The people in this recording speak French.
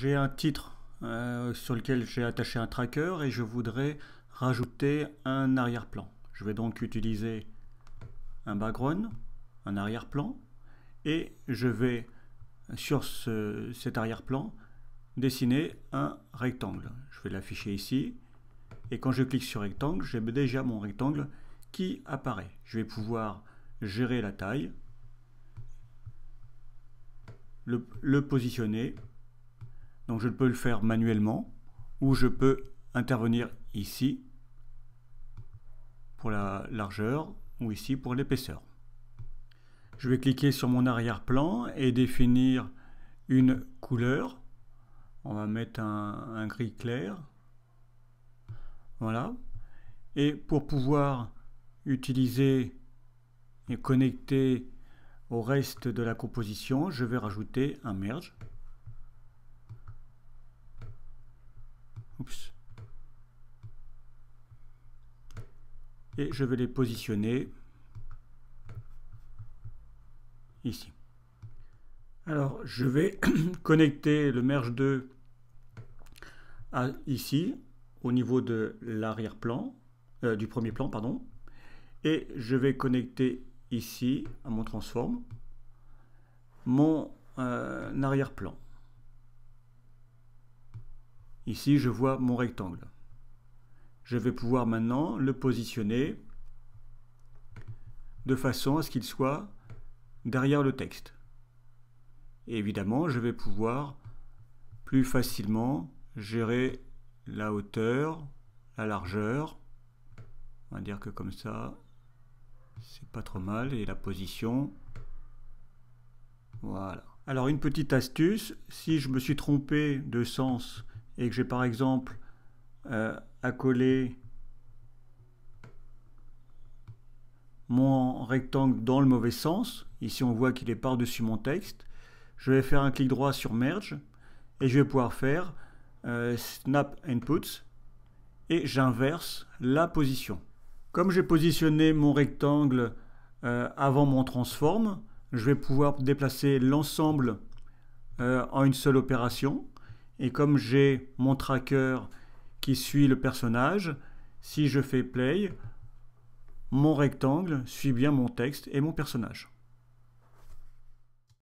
J'ai un titre euh, sur lequel j'ai attaché un tracker et je voudrais rajouter un arrière-plan. Je vais donc utiliser un background, un arrière-plan, et je vais sur cet arrière-plan dessiner un rectangle. Je vais l'afficher ici, et quand je clique sur rectangle, j'ai déjà mon rectangle qui apparaît. Je vais pouvoir gérer la taille, le positionner, je peux le faire manuellement ou je peux intervenir ici pour la largeur ou ici pour l'épaisseur. Je vais cliquer sur mon arrière-plan et définir une couleur. On va mettre un, un gris clair. Voilà. Et pour pouvoir utiliser et connecter au reste de la composition, je vais rajouter un merge. Et je vais les positionner ici. Alors, je vais connecter le merge 2 à ici, au niveau de l'arrière-plan, euh, du premier plan, pardon. Et je vais connecter ici à mon transform mon euh, arrière-plan. Ici, je vois mon rectangle. Je vais pouvoir maintenant le positionner de façon à ce qu'il soit derrière le texte. évidemment, je vais pouvoir plus facilement gérer la hauteur, la largeur. On va dire que comme ça, c'est pas trop mal. Et la position. Voilà. Alors une petite astuce, si je me suis trompé de sens et que j'ai par exemple euh, accolé mon rectangle dans le mauvais sens, ici on voit qu'il est par-dessus mon texte, je vais faire un clic droit sur Merge et je vais pouvoir faire euh, Snap Inputs et j'inverse la position. Comme j'ai positionné mon rectangle euh, avant mon transform, je vais pouvoir déplacer l'ensemble en une seule opération. Et comme j'ai mon tracker qui suit le personnage, si je fais play, mon rectangle suit bien mon texte et mon personnage.